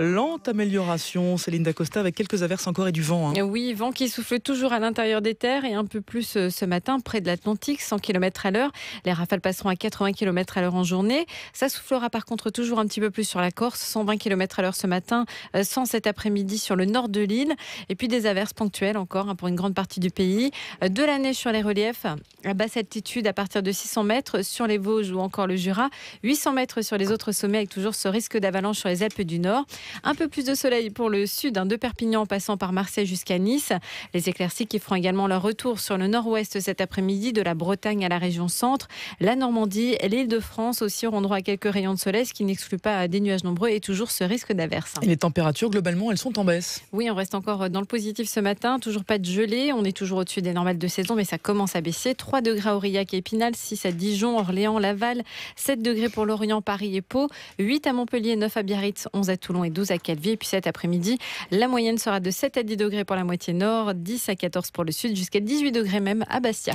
lente amélioration, Céline Dacosta, avec quelques averses encore et du vent. Hein. Oui, vent qui souffle toujours à l'intérieur des terres et un peu plus euh, ce matin près de l'Atlantique, 100 km à l'heure. Les rafales passeront à 80 km à l'heure en journée. Ça soufflera par contre toujours un petit peu plus sur la Corse, 120 km à l'heure ce matin, sans euh, cet après-midi sur le nord de l'île. Et puis des averses ponctuelles encore hein, pour une grande partie du pays. Euh, de la neige sur les reliefs à basse altitude à partir de 600 mètres sur les Vosges ou encore le Jura, 800 mètres sur les autres sommets avec toujours ce risque d'avalanche sur les Alpes du Nord. Un peu plus de soleil pour le sud, un hein, de Perpignan passant par Marseille jusqu'à Nice. Les éclaircies qui feront également leur retour sur le nord-ouest cet après-midi, de la Bretagne à la région centre. La Normandie, l'île de France aussi auront droit à quelques rayons de soleil, ce qui n'exclut pas des nuages nombreux et toujours ce risque d'averse. Et les températures, globalement, elles sont en baisse Oui, on reste encore dans le positif ce matin. Toujours pas de gelée. On est toujours au-dessus des normales de saison, mais ça commence à baisser. 3 degrés à Aurillac et Épinal, 6 à Dijon, Orléans, Laval, 7 degrés pour Lorient, Paris et Pau, 8 à Montpellier, 9 à Biarritz, 11 à Toulon et 12 12 à Calvi. Et puis cet après-midi, la moyenne sera de 7 à 10 degrés pour la moitié nord, 10 à 14 pour le sud, jusqu'à 18 degrés même à Bastia.